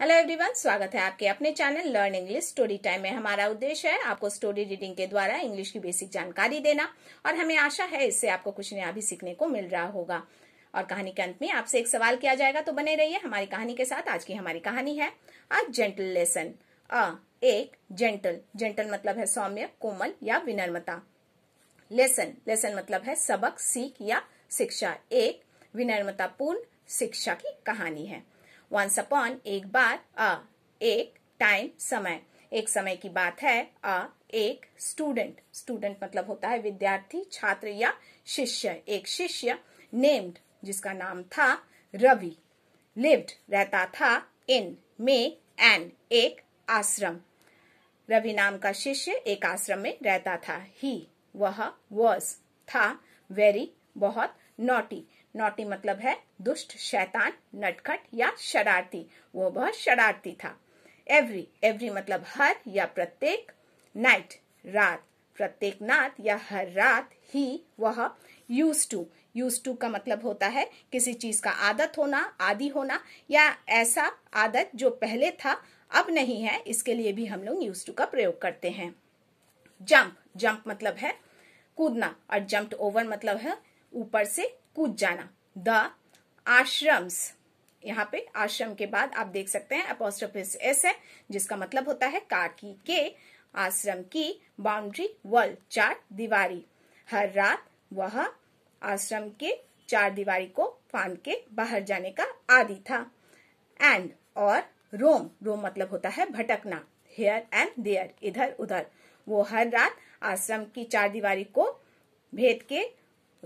hello everyone स्वागत है आपके अपने channel learn English story time में हमारा उद्देश्य है आपको स्टोरी रीडिंग के द्वारा इंग्लिश की बेसिक जानकारी देना और हमें आशा है इससे आपको कुछ नया भी सीखने को मिल रहा होगा और कहानी के अंत में आपसे एक सवाल किया जाएगा तो बने रहिए हमारी कहानी के साथ आज की हमारी कहानी है अ जेंटल लेसन अ एक जेंटल जेंटल मतलब है सौम्य कोमल या विनर्मता लेसन लेसन मतलब है सबक सीख या शिक्षा एक पूर्ण शिक्षा की कहानी है वंस अपॉन एक बार अ एक टाइम समय एक समय की बात है अ एक स्टूडेंट स्टूडेंट मतलब होता है विद्यार्थी छात्र या शिष्य एक शिष्य नेम्ड जिसका नाम था रवि लिव्ड रहता था इन में एन एक आश्रम रवि नाम का शिष्य एक आश्रम में रहता था ही वह वॉज था वेरी बहुत नोटी नोटी मतलब है दुष्ट शैतान नटखट या शरारती वो बहुत शरारती था एवरी एवरी मतलब हर या प्रत्येक नाइट रात प्रत्येक नाथ या हर रात ही वह यूज टू यूज टू का मतलब होता है किसी चीज का आदत होना आदि होना या ऐसा आदत जो पहले था अब नहीं है इसके लिए भी हम लोग यूज टू का प्रयोग करते हैं जंप जंप मतलब है कूदना और जम्प ओवर मतलब है ऊपर से कूद जाना द आश्रम्स यहाँ पे आश्रम के बाद आप देख सकते हैं अपोस्ट्रोफिस एस है जिसका मतलब होता है काकी के आश्रम की बाउंड्री वॉल चार दीवारी हर रात वह आश्रम के चार दीवारी को फांद के बाहर जाने का आदि था एंड और रोम रोम मतलब होता है भटकना हेयर एंड देयर इधर उधर वो हर रात आश्रम की चार दीवारी को भेद के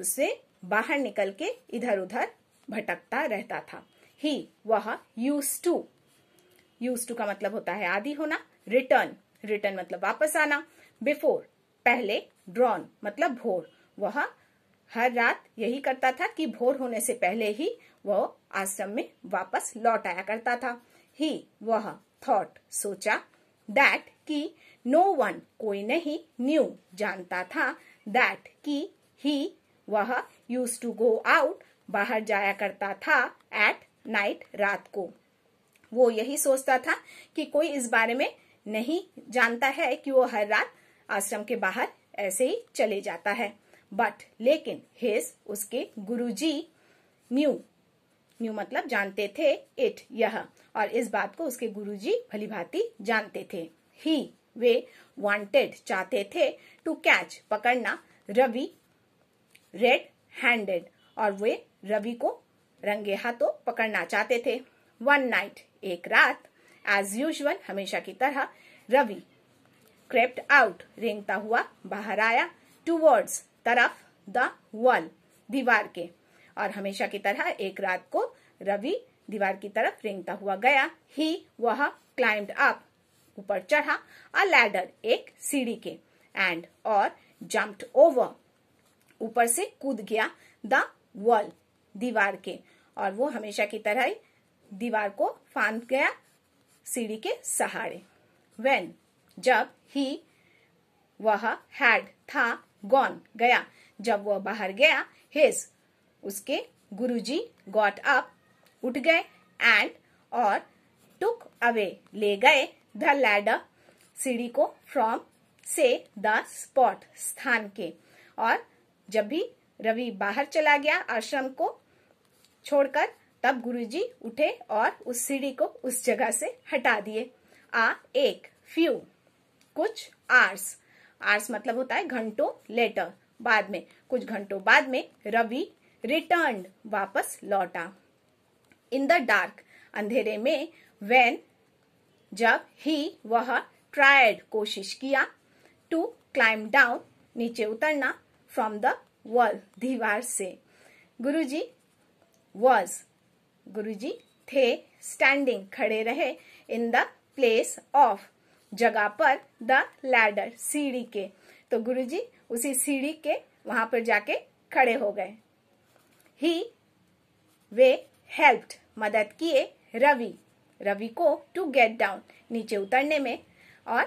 उसे बाहर निकल के इधर उधर भटकता रहता था ही वह यूज टू यूज टू का मतलब होता है आदि होना रिटर्न रिटर्न मतलब वापस आना बिफोर पहले ड्रॉन मतलब भोर वह हर रात यही करता था कि भोर होने से पहले ही वह आश्रम में वापस लौट आया करता था ही वह थॉट सोचा दैट कि नो वन कोई नहीं न्यू जानता था दैट कि ही वह यूज टू गो आउट बाहर जाया करता था एट नाइट रात को वो यही सोचता था कि कोई इस बारे में नहीं जानता है कि वो हर रात आश्रम के बाहर ऐसे ही चले जाता है बट लेकिन हिज उसके गुरुजी म्यू न्यू मतलब जानते थे इट यह और इस बात को उसके गुरुजी भलीभांति जानते थे ही वे वांटेड चाहते थे टू कैच पकड़ना रवि रेड हैंडेड और वे रवि को रंगे हाथों पकड़ना चाहते थे वन नाइट एक रात एज यूजल हमेशा की तरह रवि क्रेप्ट आउट रेंगता हुआ बाहर आया टूवर्ड्स तरफ द वॉल दीवार के और हमेशा की तरह एक रात को रवि दीवार की तरफ रेंगता हुआ गया ही वह क्लाइंब अप ऊपर चढ़ा अ लैडर एक सीढ़ी के एंड और जम्प्ड ओवर ऊपर से कूद गया द वॉल दीवार के और वो हमेशा की तरह ही दीवार को फांद गया सीढ़ी के सहारे वेन जब ही वह हैड था गॉन गया जब वह बाहर गया हिज उसके गुरुजी गॉट अप उठ गए एंड और टुक अवे ले गए द लैडर सीढ़ी को फ्रॉम से द स्पॉट स्थान के और जब भी रवि बाहर चला गया आश्रम को छोड़कर तब गुरुजी उठे और उस सीढ़ी को उस जगह से हटा दिए आ एक फ्यू कुछ आर्स आर्स मतलब होता है घंटों लेटर बाद में कुछ घंटों बाद में रवि रिटर्न वापस लौटा इन द डार्क अंधेरे में वेन जब ही वह ट्राइड कोशिश किया टू क्लाइम डाउन नीचे उतरना फ्रॉम द वॉल दीवार से गुरुजी वॉज गुरुजी थे स्टैंडिंग खड़े रहे इन द प्लेस ऑफ जगह पर द लैडर सीढ़ी के तो गुरुजी उसी सीढ़ी के वहां पर जाके खड़े हो गए ही वे हेल्प्ड मदद किए रवि रवि को टू गेट डाउन नीचे उतरने में और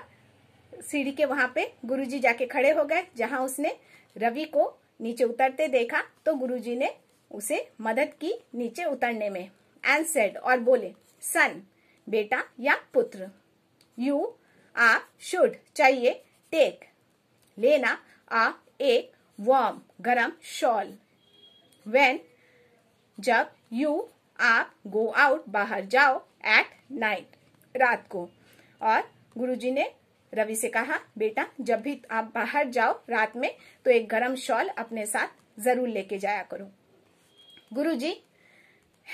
सीढ़ी के वहां पे गुरुजी जाके खड़े हो गए जहां उसने रवि को नीचे उतरते देखा तो गुरुजी ने उसे मदद की नीचे उतरने में एंड सेड और बोले सन बेटा या पुत्र यू आ शुड चाहिए टेक लेना आ एक वार्म गरम शॉल वेन जब यू आप गो आउट बाहर जाओ एट नाइट रात को और गुरुजी ने रवि से कहा बेटा जब भी आप बाहर जाओ रात में तो एक गर्म शॉल अपने साथ जरूर लेके जाया करो गुरुजी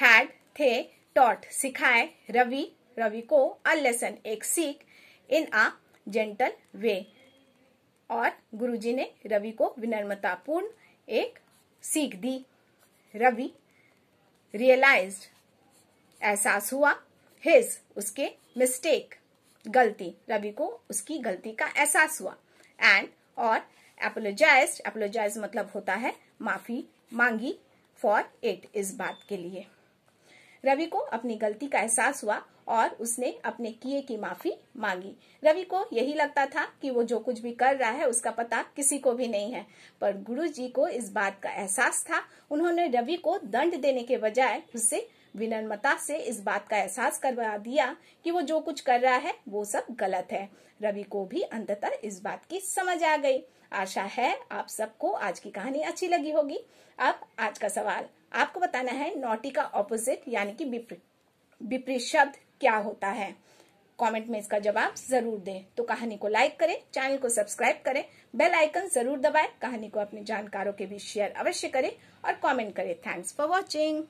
हैड थे टॉट सिखाए रवि रवि को अ लेसन एक सीख इन अ जेंटल वे और गुरुजी ने रवि को विनम्रतापूर्ण एक सीख दी रवि रियलाइज्ड एहसास हुआ हिज उसके मिस्टेक गलती रवि को उसकी गलती का एहसास हुआ एंड और एपोलोजाइज एपोलोजाइज मतलब होता है माफी मांगी फॉर इट इस बात के लिए रवि को अपनी गलती का एहसास हुआ और उसने अपने किए की माफी मांगी रवि को यही लगता था कि वो जो कुछ भी कर रहा है उसका पता किसी को भी नहीं है पर गुरु जी को इस बात का एहसास था उन्होंने रवि को दंड देने के बजाय उससे विनम्रता से इस बात का एहसास करवा दिया कि वो जो कुछ कर रहा है वो सब गलत है रवि को भी अंततः इस बात की समझ आ गई आशा है आप सबको आज की कहानी अच्छी लगी होगी अब आज का सवाल आपको बताना है नोटी का ऑपोजिट यानी कि विपरीत शब्द क्या होता है कमेंट में इसका जवाब जरूर दें तो कहानी को लाइक करें चैनल को सब्सक्राइब करें बेल आइकन जरूर दबाएं कहानी को अपने जानकारों के बीच शेयर अवश्य करें और कमेंट करें थैंक्स फॉर वॉचिंग